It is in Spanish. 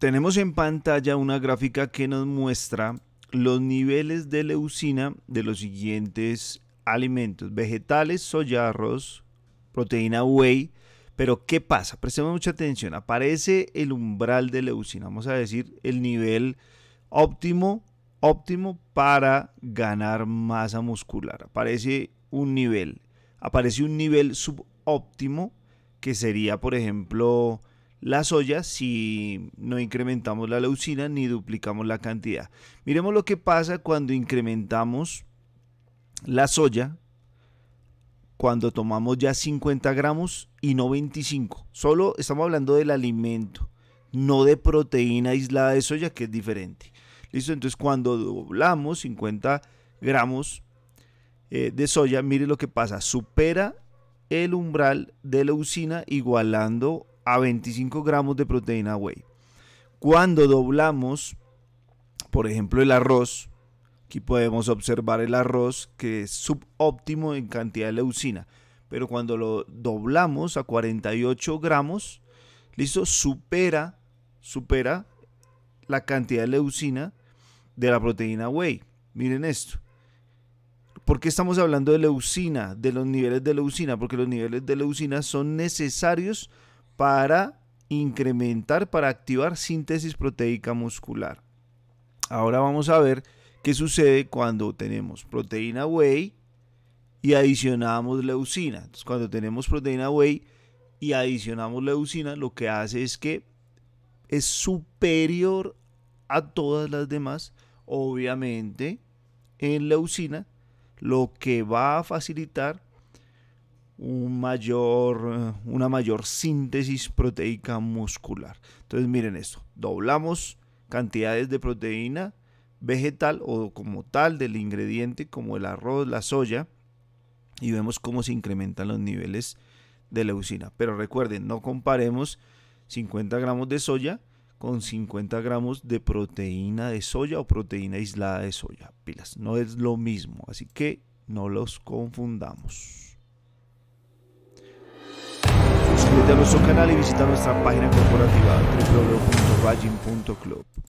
Tenemos en pantalla una gráfica que nos muestra los niveles de leucina de los siguientes alimentos, vegetales, soya, arroz, proteína whey, pero ¿qué pasa? Prestemos mucha atención, aparece el umbral de leucina, vamos a decir el nivel óptimo, óptimo para ganar masa muscular, aparece un nivel, aparece un nivel subóptimo que sería, por ejemplo, la soya si no incrementamos la leucina ni duplicamos la cantidad. Miremos lo que pasa cuando incrementamos la soya, cuando tomamos ya 50 gramos y no 25. Solo estamos hablando del alimento, no de proteína aislada de soya, que es diferente. Listo, entonces cuando doblamos 50 gramos eh, de soya, mire lo que pasa, supera el umbral de leucina igualando a 25 gramos de proteína whey. Cuando doblamos, por ejemplo, el arroz, aquí podemos observar el arroz que es subóptimo en cantidad de leucina, pero cuando lo doblamos a 48 gramos, listo, supera, supera la cantidad de leucina de la proteína whey. Miren esto. ¿Por qué estamos hablando de leucina, de los niveles de leucina? Porque los niveles de leucina son necesarios para incrementar, para activar síntesis proteica muscular. Ahora vamos a ver qué sucede cuando tenemos proteína whey y adicionamos leucina. Entonces, cuando tenemos proteína whey y adicionamos leucina, lo que hace es que es superior a todas las demás, obviamente, en leucina, lo que va a facilitar mayor, eh, una mayor síntesis proteica muscular. Entonces miren esto, doblamos cantidades de proteína vegetal o como tal del ingrediente como el arroz, la soya y vemos cómo se incrementan los niveles de leucina. Pero recuerden, no comparemos 50 gramos de soya con 50 gramos de proteína de soya o proteína aislada de soya. Pilas, no es lo mismo, así que no los confundamos suscríbete a nuestro canal y visita nuestra página corporativa www.ragin.club.